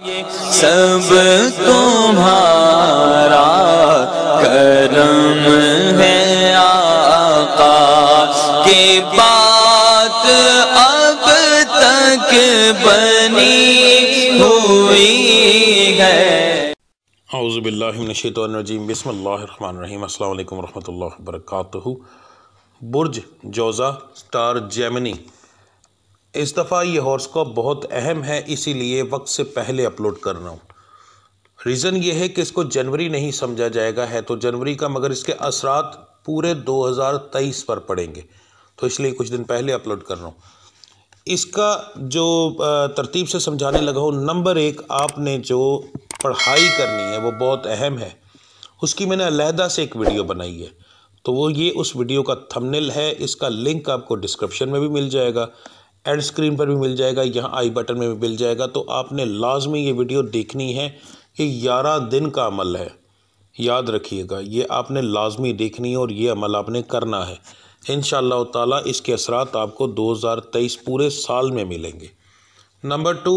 सब तुम्हारा करम है आका के बात अब तक बनी हुई है अज़बिल्लाशतरजीम बसमीम अल्लाम वरहमल वर्क बुर्ज जोज़ा स्टार जेमिनी इस दफ़ा ये हॉर्स्कोप बहुत अहम है इसीलिए वक्त से पहले अपलोड कर रहा हूँ रीज़न ये है कि इसको जनवरी नहीं समझा जाएगा है तो जनवरी का मगर इसके असरात पूरे 2023 पर पड़ेंगे तो इसलिए कुछ दिन पहले अपलोड कर रहा हूँ इसका जो तरतीब से समझाने लगा हूँ नंबर एक आपने जो पढ़ाई करनी है वो बहुत अहम है उसकी मैंने अलहदा से एक वीडियो बनाई है तो वो ये उस वीडियो का थंबनेल है इसका लिंक आपको डिस्क्रिप्शन में भी मिल जाएगा एंड स्क्रीन पर भी मिल जाएगा यहाँ आई बटन में भी मिल जाएगा तो आपने लाजमी ये वीडियो देखनी है ये ग्यारह दिन का अमल है याद रखिएगा ये आपने लाजमी देखनी है और ये अमल आपने करना है इन ताला इसके असरात आपको 2023 पूरे साल में मिलेंगे नंबर टू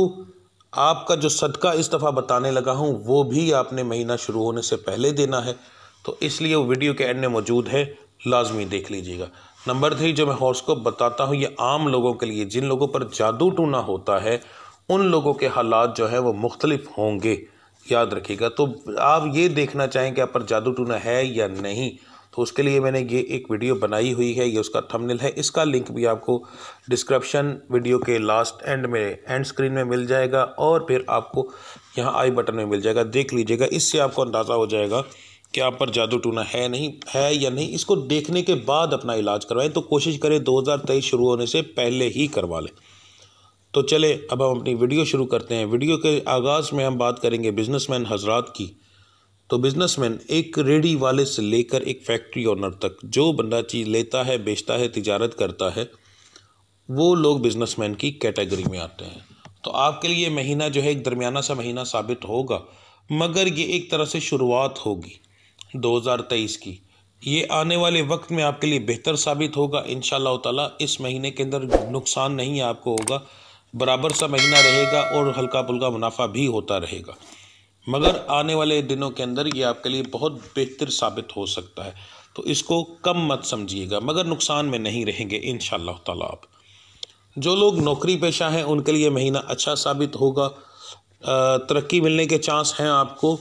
आपका जो सदका इस दफ़ा बताने लगा हूँ वो भी आपने महीना शुरू होने से पहले देना है तो इसलिए वो वीडियो के एंड में मौजूद है लाजमी देख लीजिएगा नंबर थ्री जो मैं हॉर्स्कोप बताता हूँ ये आम लोगों के लिए जिन लोगों पर जादू टूना होता है उन लोगों के हालात जो है वो मुख्तलिफ होंगे याद रखिएगा तो आप ये देखना चाहें कि आप पर जादू टूना है या नहीं तो उसके लिए मैंने ये एक वीडियो बनाई हुई है ये उसका थंबनेल है इसका लिंक भी आपको डिस्क्रिप्शन वीडियो के लास्ट एंड में एंड स्क्रीन में मिल जाएगा और फिर आपको यहाँ आई बटन में मिल जाएगा देख लीजिएगा इससे आपको अंदाज़ा हो जाएगा क्या पर जादू टूना है नहीं है या नहीं इसको देखने के बाद अपना इलाज करवाएं तो कोशिश करें 2023 शुरू होने से पहले ही करवा लें तो चले अब हम अपनी वीडियो शुरू करते हैं वीडियो के आगाज़ में हम बात करेंगे बिजनेसमैन हजरात की तो बिजनेसमैन एक रेडी वाले से लेकर एक फैक्ट्री ओनर तक जो बंदा चीज़ लेता है बेचता है तिजारत करता है वो लोग बिजनेसमैन की कैटेगरी में आते हैं तो आपके लिए महीना जो है एक दरमियाना सा महीना साबित होगा मगर ये एक तरह से शुरुआत होगी 2023 की ये आने वाले वक्त में आपके लिए बेहतर साबित होगा इन ताला इस महीने के अंदर नुकसान नहीं आपको होगा बराबर सा महीना रहेगा और हल्का पुल्का मुनाफा भी होता रहेगा मगर आने वाले दिनों के अंदर ये आपके लिए बहुत बेहतर साबित हो सकता है तो इसको कम मत समझिएगा मगर नुकसान में नहीं रहेंगे इन ताला आप जो लोग नौकरी पेशा हैं उनके लिए महीना अच्छा साबित होगा तरक्की मिलने के चांस हैं आपको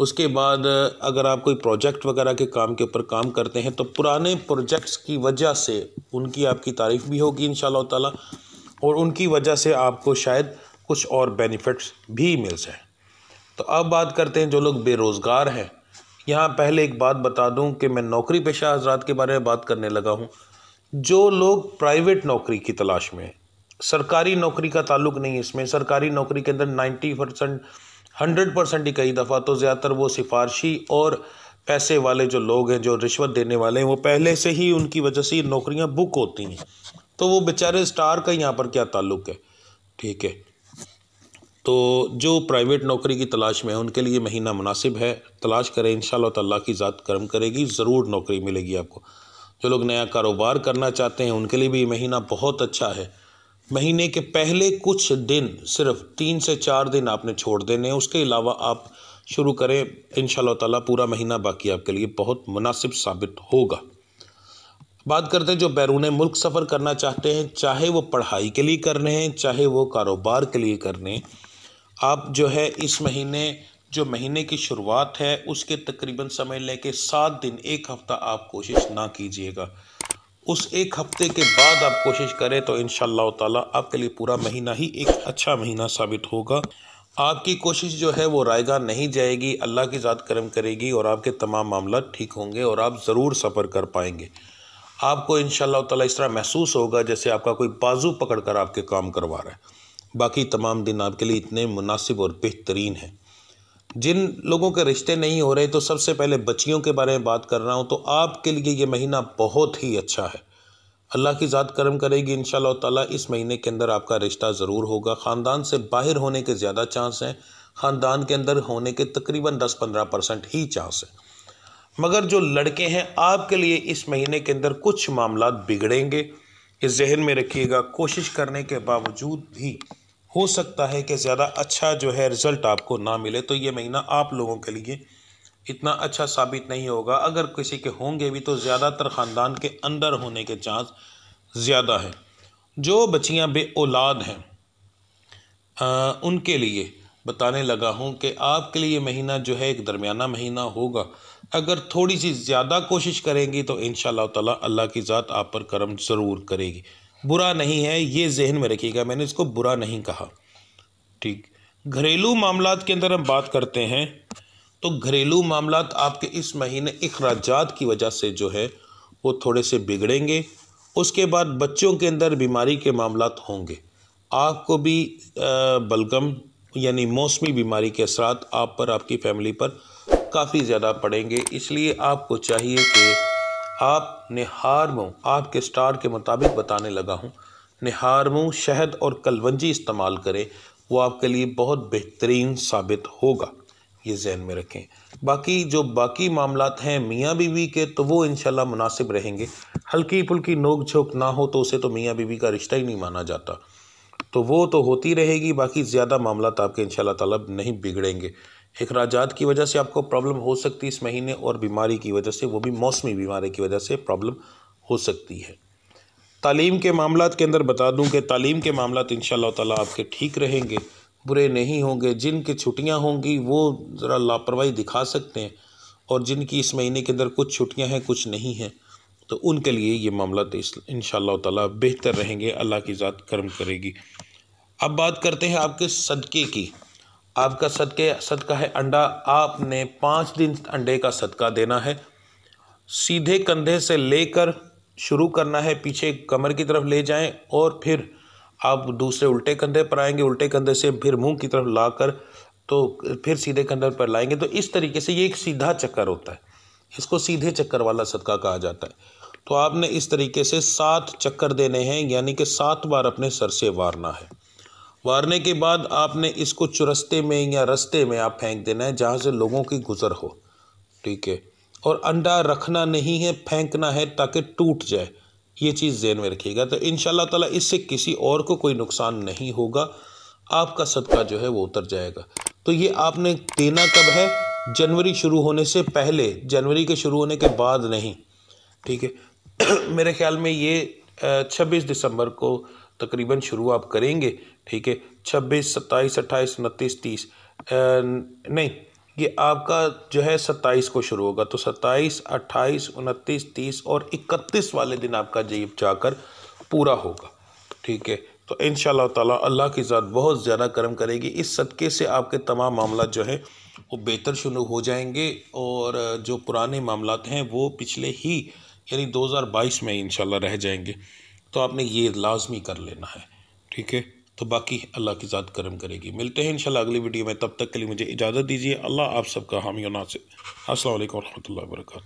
उसके बाद अगर आप कोई प्रोजेक्ट वगैरह के काम के ऊपर काम करते हैं तो पुराने प्रोजेक्ट्स की वजह से उनकी आपकी तारीफ़ भी होगी इन ताला और उनकी वजह से आपको शायद कुछ और बेनिफिट्स भी मिल जाए तो अब बात करते हैं जो लोग बेरोज़गार हैं यहाँ पहले एक बात बता दूँ कि मैं नौकरी पेशा हजरात के बारे में बात करने लगा हूँ जो लोग प्राइवेट नौकरी की तलाश में सरकारी नौकरी का ताल्लुक नहीं है इसमें सरकारी नौकरी के अंदर नाइन्टी परसेंट हंड्रेड परसेंट ही कई दफ़ा तो ज़्यादातर वो सिफारशी और पैसे वाले जो लोग हैं जो रिश्वत देने वाले हैं वो पहले से ही उनकी वजह से नौकरियां बुक होती हैं तो वो बेचारे स्टार का यहाँ पर क्या ताल्लुक है ठीक है तो जो प्राइवेट नौकरी की तलाश में है उनके लिए महीना मुनासिब है तलाश करें इन ताला की ज़ात कर्म करेगी ज़रूर नौकरी मिलेगी आपको जो लोग नया कारोबार करना चाहते हैं उनके लिए भी ये महीना बहुत अच्छा है महीने के पहले कुछ दिन सिर्फ तीन से चार दिन आपने छोड़ देने हैं उसके अलावा आप शुरू करें इन ताला पूरा महीना बाकी आपके लिए बहुत मुनासिब साबित होगा बात करते हैं जो बैरून मुल्क सफ़र करना चाहते हैं चाहे वो पढ़ाई के लिए करने हैं चाहे वो कारोबार के लिए करने आप जो है इस महीने जो महीने की शुरुआत है उसके तकरीबन समय लेके सात दिन एक हफ़्ता आप कोशिश ना कीजिएगा उस एक हफ्ते के बाद आप कोशिश करें तो इन ताला आपके लिए पूरा महीना ही एक अच्छा महीना साबित होगा आपकी कोशिश जो है वो रायगा नहीं जाएगी अल्लाह की ज़ात करम करेगी और आपके तमाम मामला ठीक होंगे और आप ज़रूर सफ़र कर पाएंगे आपको इन ताला इस तरह महसूस होगा जैसे आपका कोई बाजू पकड़ कर आपके काम करवा रहा है बाकी तमाम दिन आपके लिए इतने मुनासिब और बेहतरीन हैं जिन लोगों के रिश्ते नहीं हो रहे तो सबसे पहले बच्चियों के बारे में बात कर रहा हूँ तो आपके लिए ये महीना बहुत ही अच्छा है अल्लाह की ज़ात करम करेगी इन ताला इस महीने के अंदर आपका रिश्ता ज़रूर होगा ख़ानदान से बाहर होने के ज़्यादा चांस हैं ख़ानदान के अंदर होने के तकरीबन दस पंद्रह परसेंट ही चांस हैं मगर जो लड़के हैं आपके लिए इस महीने के अंदर कुछ मामला बिगड़ेंगे इस जहन में रखिएगा कोशिश करने के बावजूद भी हो सकता है कि ज़्यादा अच्छा जो है रिज़ल्ट आपको ना मिले तो ये महीना आप लोगों के लिए इतना अच्छा साबित नहीं होगा अगर किसी के होंगे भी तो ज़्यादातर ख़ानदान के अंदर होने के चांस ज़्यादा है जो बच्चियाँ बे औलाद हैं आ, उनके लिए बताने लगा हूँ कि आपके लिए महीना जो है एक दरमियाना महीना होगा अगर थोड़ी सी ज़्यादा कोशिश करेंगी तो इन शाह अल्लाह की ज़ात आप पर करम ज़रूर करेगी बुरा नहीं है ये जहन में रखिएगा मैंने इसको बुरा नहीं कहा ठीक घरेलू मामला के अंदर हम बात करते हैं तो घरेलू मामला आपके इस महीने अखराज की वजह से जो है वो थोड़े से बिगड़ेंगे उसके बाद बच्चों के अंदर बीमारी के मामला होंगे आपको भी बलगम यानी मौसमी बीमारी के असरा आप पर आपकी फैमिली पर काफ़ी ज़्यादा पड़ेंगे इसलिए आपको चाहिए कि आप निहारमो आपके स्टार के मुताबिक बताने लगा हूँ मुँह शहद और कलवंजी इस्तेमाल करें वो आपके लिए बहुत बेहतरीन साबित होगा ये जहन में रखें बाकी जो बाकी मामला हैं मियाँ बीवी के तो वो इन मुनासिब रहेंगे हल्की फुल्की नोक झोंक ना हो तो उसे तो मियाँ बीवी का रिश्ता ही नहीं माना जाता तो वो तो होती रहेगी बाकी ज़्यादा मामला आपके इन ताला नहीं बिगड़ेंगे अखराजात की वजह से आपको प्रॉब्लम हो सकती है इस महीने और बीमारी की वजह से वो भी मौसमी बीमारी की वजह से प्रॉब्लम हो सकती है तालीम के मामला के अंदर बता दूं कि तालीम के मामला इन ताला आपके ठीक रहेंगे बुरे नहीं होंगे जिनकी छुट्टियां होंगी वो ज़रा लापरवाही दिखा सकते हैं और जिनकी इस महीने के अंदर कुछ छुट्टियां हैं कुछ नहीं हैं तो उनके लिए ये मामला इन ताला बेहतर रहेंगे अल्लाह की ज़ात कर्म करेगी अब बात करते हैं आपके सदक़े की आपका सदके सदका है अंडा आपने पाँच दिन अंडे का सदका देना है सीधे कंधे से लेकर शुरू करना है पीछे कमर की तरफ ले जाएं और फिर आप दूसरे उल्टे कंधे पर आएंगे उल्टे कंधे से फिर मुंह की तरफ लाकर तो फिर सीधे कंधे पर लाएंगे तो इस तरीके से ये एक सीधा चक्कर होता है इसको सीधे चक्कर वाला सदका कहा जाता है तो आपने इस तरीके से सात चक्कर देने हैं यानी कि सात बार अपने सर से वारना है वारने के बाद आपने इसको चुरस्ते में या रस्ते में आप फेंक देना है जहाँ से लोगों की गुजर हो ठीक है और अंडा रखना नहीं है फेंकना है ताकि टूट जाए ये चीज़ जेन में रखिएगा तो इन ताला इससे किसी और को कोई नुकसान नहीं होगा आपका सदका जो है वो उतर जाएगा तो ये आपने देना कब है जनवरी शुरू होने से पहले जनवरी के शुरू होने के बाद नहीं ठीक है मेरे ख्याल में ये 26 दिसंबर को तकरीबन शुरू आप करेंगे ठीक है छब्बीस सत्ताईस अट्ठाईस उनतीस तीस नहीं ये आपका जो है सत्ताईस को शुरू होगा तो सत्ताईस अट्ठाईस उनतीस तीस और इकतीस वाले दिन आपका जीव जाकर पूरा होगा ठीक है तो इन ताला अल्लाह की ज़ात बहुत ज़्यादा कर्म करेगी इस सदक़े से आपके तमाम मामला जो है वो बेहतर शुरू हो जाएंगे और जो पुराने मामला हैं वो पिछले ही यानी 2022 में इन रह जाएंगे तो आपने ये लाजमी कर लेना है ठीक है तो बाकी अल्लाह की ज़ात करम करेगी मिलते हैं इन अगली वीडियो में तब तक के लिए मुझे इजाज़त दीजिए अल्लाह आप सबका हामी नासिर असल वरहमल वर्का